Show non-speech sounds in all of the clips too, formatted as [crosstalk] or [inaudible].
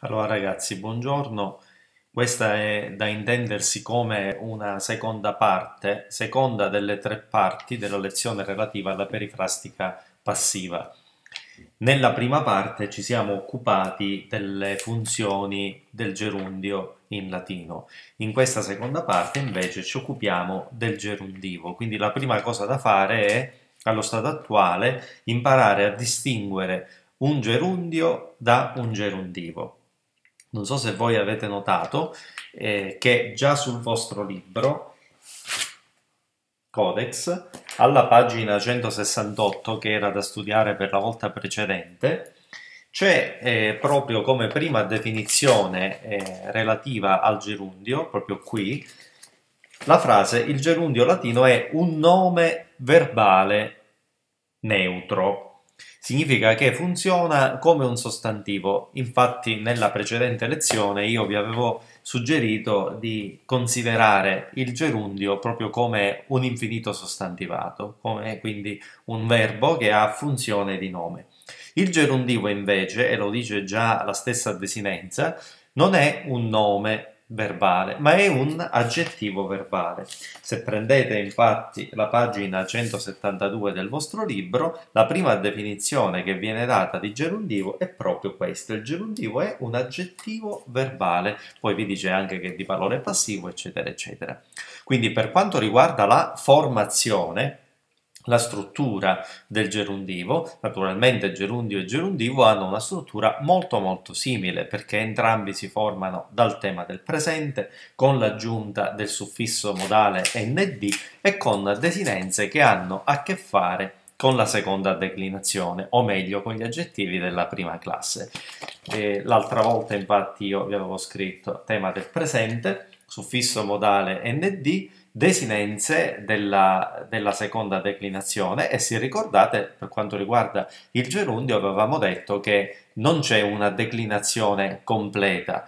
Allora ragazzi, buongiorno. Questa è da intendersi come una seconda parte, seconda delle tre parti della lezione relativa alla perifrastica passiva. Nella prima parte ci siamo occupati delle funzioni del gerundio in latino. In questa seconda parte invece ci occupiamo del gerundivo. Quindi la prima cosa da fare è, allo stato attuale, imparare a distinguere un gerundio da un gerundivo non so se voi avete notato eh, che già sul vostro libro Codex, alla pagina 168 che era da studiare per la volta precedente, c'è eh, proprio come prima definizione eh, relativa al gerundio, proprio qui, la frase il gerundio latino è un nome verbale neutro significa che funziona come un sostantivo. Infatti nella precedente lezione io vi avevo suggerito di considerare il gerundio proprio come un infinito sostantivato, come quindi un verbo che ha funzione di nome. Il gerundivo invece, e lo dice già la stessa desinenza, non è un nome, verbale, ma è un aggettivo verbale. Se prendete infatti la pagina 172 del vostro libro, la prima definizione che viene data di gerundivo è proprio questa. Il gerundivo è un aggettivo verbale, poi vi dice anche che è di valore passivo, eccetera, eccetera. Quindi per quanto riguarda la formazione, la struttura del gerundivo. Naturalmente gerundio e gerundivo hanno una struttura molto molto simile perché entrambi si formano dal tema del presente con l'aggiunta del suffisso modale nd e con desinenze che hanno a che fare con la seconda declinazione, o meglio con gli aggettivi della prima classe. l'altra volta infatti io vi avevo scritto tema del presente, suffisso modale nd desinenze della, della, seconda declinazione e se ricordate per quanto riguarda il gerundio avevamo detto che non c'è una declinazione completa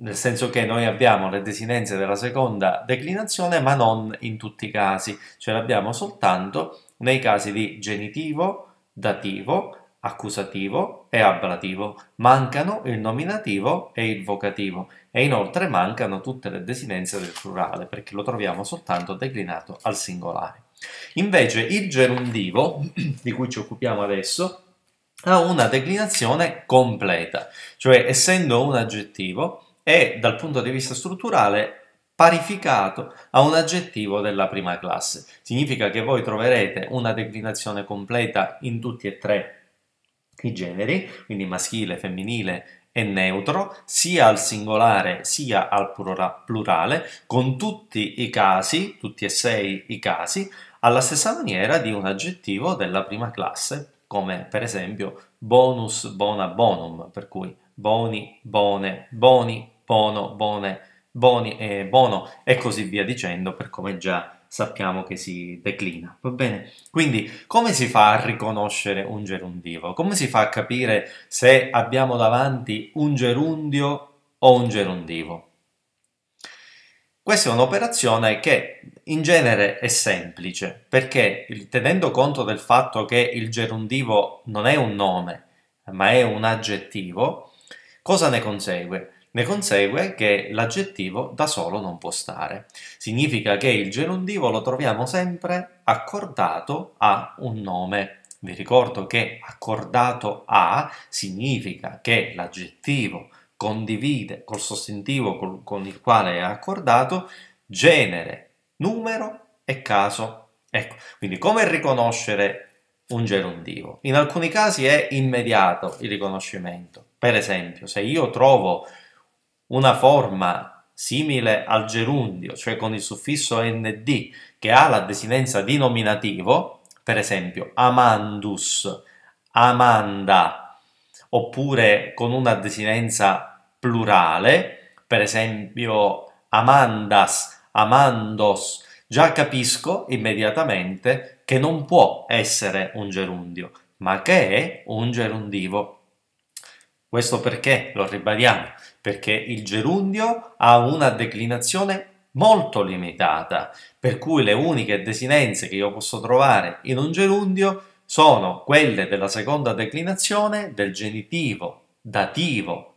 nel senso che noi abbiamo le desinenze della seconda declinazione ma non in tutti i casi ce l'abbiamo soltanto nei casi di genitivo, dativo accusativo e ablativo, mancano il nominativo e il vocativo e inoltre mancano tutte le desinenze del plurale perché lo troviamo soltanto declinato al singolare. Invece il gerundivo, [clears throat] di cui ci occupiamo adesso, ha una declinazione completa, cioè essendo un aggettivo è dal punto di vista strutturale parificato a un aggettivo della prima classe. Significa che voi troverete una declinazione completa in tutti e tre i generi, quindi maschile, femminile e neutro, sia al singolare sia al plurale, con tutti i casi, tutti e sei i casi, alla stessa maniera di un aggettivo della prima classe, come per esempio bonus, bona, bonum, per cui boni, bone, boni, bono, bone, boni e bono e così via dicendo, per come già sappiamo che si declina, va bene? Quindi come si fa a riconoscere un gerundivo? Come si fa a capire se abbiamo davanti un gerundio o un gerundivo? Questa è un'operazione che in genere è semplice, perché tenendo conto del fatto che il gerundivo non è un nome, ma è un aggettivo, cosa ne consegue? Ne consegue che l'aggettivo da solo non può stare. Significa che il gerundivo lo troviamo sempre accordato a un nome. Vi ricordo che accordato a significa che l'aggettivo condivide col sostantivo con il quale è accordato genere, numero e caso. Ecco, quindi come riconoscere un gerundivo? In alcuni casi è immediato il riconoscimento. Per esempio, se io trovo una forma simile al gerundio, cioè con il suffisso nd, che ha la desinenza di nominativo, per esempio amandus, amanda, oppure con una desinenza plurale, per esempio amandas, amandos, già capisco immediatamente che non può essere un gerundio, ma che è un gerundivo. Questo perché, lo ribadiamo, perché il gerundio ha una declinazione molto limitata, per cui le uniche desinenze che io posso trovare in un gerundio sono quelle della seconda declinazione del genitivo, dativo,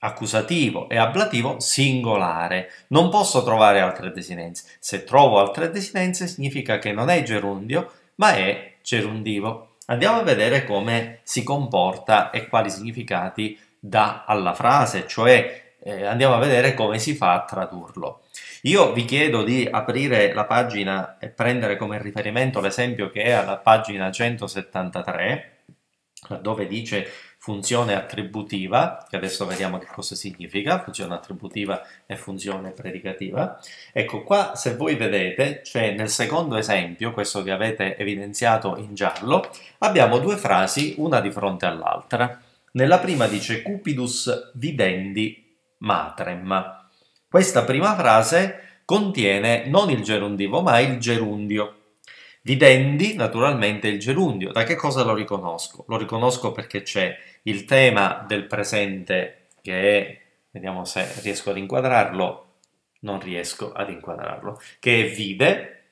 accusativo e ablativo singolare. Non posso trovare altre desinenze. Se trovo altre desinenze significa che non è gerundio, ma è gerundivo. Andiamo a vedere come si comporta e quali significati dà alla frase, cioè eh, andiamo a vedere come si fa a tradurlo. Io vi chiedo di aprire la pagina e prendere come riferimento l'esempio che è alla pagina 173, dove dice funzione attributiva, che adesso vediamo che cosa significa, funzione attributiva e funzione predicativa. Ecco qua, se voi vedete, cioè nel secondo esempio, questo che avete evidenziato in giallo, abbiamo due frasi, una di fronte all'altra. Nella prima dice Cupidus videndi matrem. Questa prima frase contiene non il gerundivo ma il gerundio, Videndi naturalmente il gerundio. Da che cosa lo riconosco? Lo riconosco perché c'è il tema del presente che è, vediamo se riesco ad inquadrarlo, non riesco ad inquadrarlo, che è vide,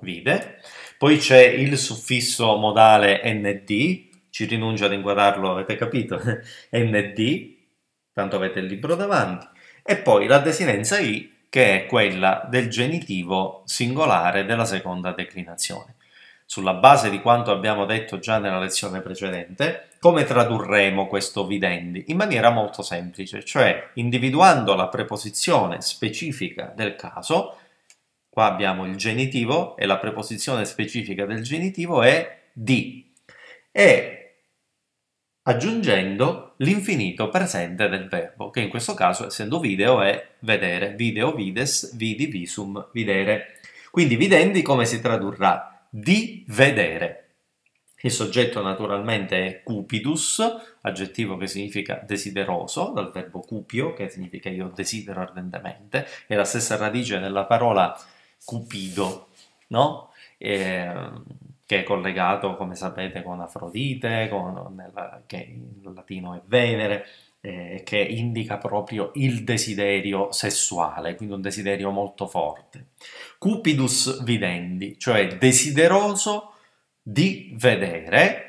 vide. Poi c'è il suffisso modale nd, ci rinuncio ad inquadrarlo, avete capito? [laughs] nd, tanto avete il libro davanti. E poi la desinenza i che è quella del genitivo singolare della seconda declinazione. Sulla base di quanto abbiamo detto già nella lezione precedente, come tradurremo questo videndi? In maniera molto semplice, cioè individuando la preposizione specifica del caso, qua abbiamo il genitivo e la preposizione specifica del genitivo è di, e aggiungendo l'infinito presente del verbo, che in questo caso, essendo video, è vedere, video vides, vidi visum, vedere. Quindi videndi come si tradurrà? Di vedere. Il soggetto naturalmente è cupidus, aggettivo che significa desideroso, dal verbo cupio, che significa io desidero ardentemente, è la stessa radice della parola cupido, no? E ehm, che è collegato, come sapete, con Afrodite, con, nella, che in latino è Venere, eh, che indica proprio il desiderio sessuale, quindi un desiderio molto forte. Cupidus videndi, cioè desideroso di vedere.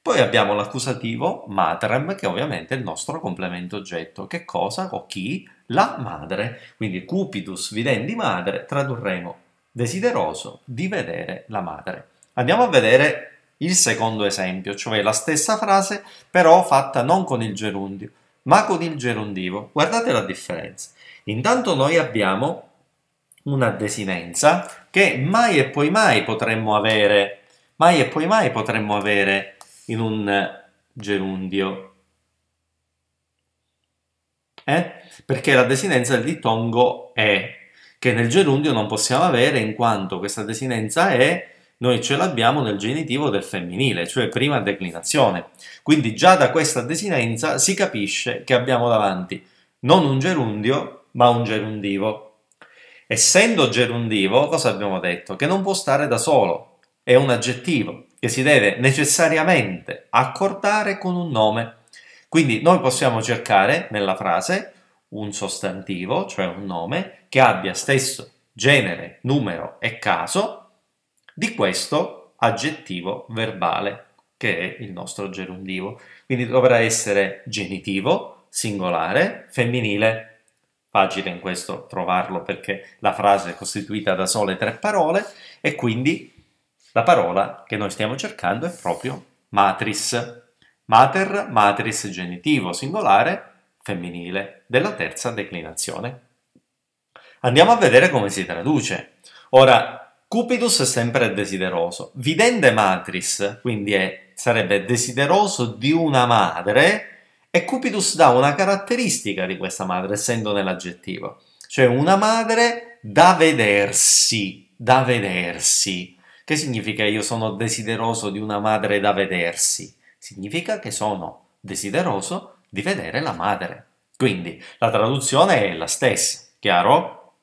Poi abbiamo l'accusativo matrem, che ovviamente è il nostro complemento oggetto. Che cosa? O chi? La madre. Quindi cupidus videndi madre tradurremo desideroso di vedere la madre. Andiamo a vedere il secondo esempio, cioè la stessa frase però fatta non con il gerundio, ma con il gerundivo. Guardate la differenza. Intanto noi abbiamo una desinenza che mai e poi mai potremmo avere, mai e poi mai potremmo avere in un gerundio. Eh? Perché la desinenza del dittongo è, che nel gerundio non possiamo avere in quanto questa desinenza è noi ce l'abbiamo nel genitivo del femminile, cioè prima declinazione. Quindi già da questa desinenza si capisce che abbiamo davanti non un gerundio, ma un gerundivo. Essendo gerundivo, cosa abbiamo detto? Che non può stare da solo, è un aggettivo che si deve necessariamente accordare con un nome. Quindi noi possiamo cercare nella frase un sostantivo, cioè un nome, che abbia stesso genere, numero e caso, di questo aggettivo verbale, che è il nostro gerundivo. Quindi dovrà essere genitivo, singolare, femminile. Facile in questo trovarlo perché la frase è costituita da sole tre parole e quindi la parola che noi stiamo cercando è proprio matris. Mater, matris genitivo singolare, femminile, della terza declinazione. Andiamo a vedere come si traduce. Ora, Cupidus è sempre desideroso. Vidende matris, quindi è, sarebbe desideroso di una madre, e Cupidus dà una caratteristica di questa madre, essendo nell'aggettivo. Cioè una madre da vedersi, da vedersi. Che significa io sono desideroso di una madre da vedersi? Significa che sono desideroso di vedere la madre. Quindi la traduzione è la stessa, chiaro?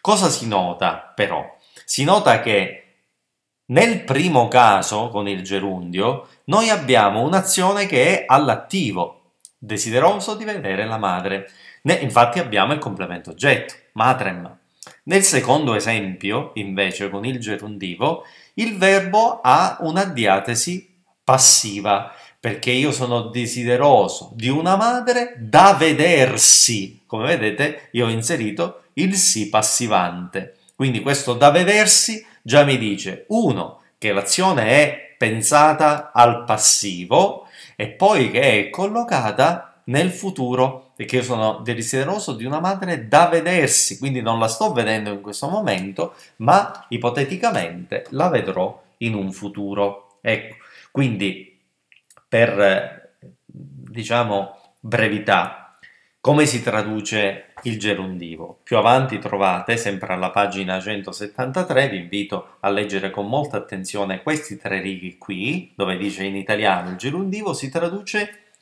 Cosa si nota però? si nota che nel primo caso, con il gerundio, noi abbiamo un'azione che è all'attivo, desideroso di vedere la madre. Ne, infatti abbiamo il complemento oggetto, matrem. Nel secondo esempio, invece, con il gerundivo, il verbo ha una diatesi passiva, perché io sono desideroso di una madre da vedersi. Come vedete, io ho inserito il si passivante. Quindi questo da vedersi già mi dice, uno, che l'azione è pensata al passivo e poi che è collocata nel futuro, perché io sono desideroso di una madre da vedersi, quindi non la sto vedendo in questo momento, ma ipoteticamente la vedrò in un futuro. Ecco, quindi per diciamo brevità come si traduce il gerundivo? Più avanti trovate, sempre alla pagina 173, vi invito a leggere con molta attenzione questi tre righi qui, dove dice in italiano il gerundivo si traduce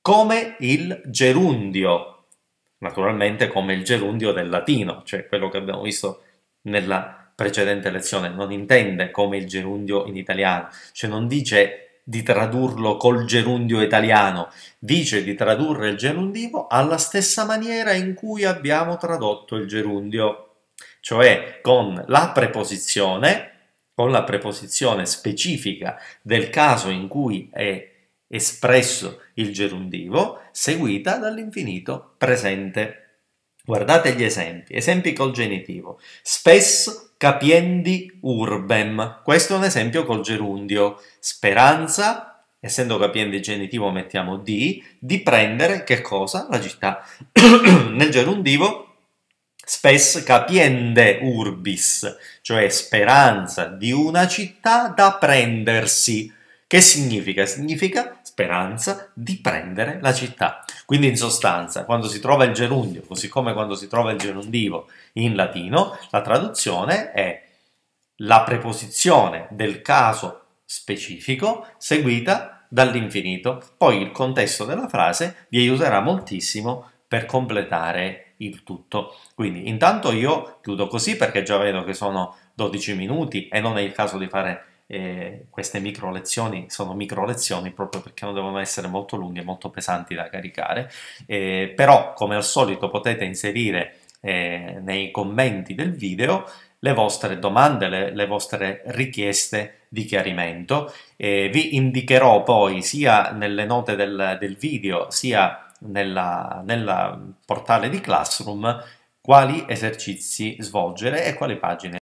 come il gerundio, naturalmente come il gerundio del latino, cioè quello che abbiamo visto nella precedente lezione, non intende come il gerundio in italiano, cioè non dice di tradurlo col gerundio italiano, dice di tradurre il gerundivo alla stessa maniera in cui abbiamo tradotto il gerundio, cioè con la preposizione, con la preposizione specifica del caso in cui è espresso il gerundivo, seguita dall'infinito presente. Guardate gli esempi, esempi col genitivo. Spesso capiendi urbem. Questo è un esempio col gerundio. Speranza, essendo capiendi genitivo mettiamo di, di prendere che cosa? La città. [clears throat] Nel gerundivo spes capiende urbis, cioè speranza di una città da prendersi. Che significa? Significa speranza di prendere la città. Quindi in sostanza, quando si trova il gerundio, così come quando si trova il gerundivo in latino, la traduzione è la preposizione del caso specifico seguita dall'infinito. Poi il contesto della frase vi aiuterà moltissimo per completare il tutto. Quindi intanto io chiudo così perché già vedo che sono 12 minuti e non è il caso di fare eh, queste micro lezioni sono micro lezioni proprio perché non devono essere molto lunghe e molto pesanti da caricare, eh, però come al solito potete inserire eh, nei commenti del video le vostre domande, le, le vostre richieste di chiarimento. Eh, vi indicherò poi sia nelle note del, del video sia nel portale di Classroom quali esercizi svolgere e quali pagine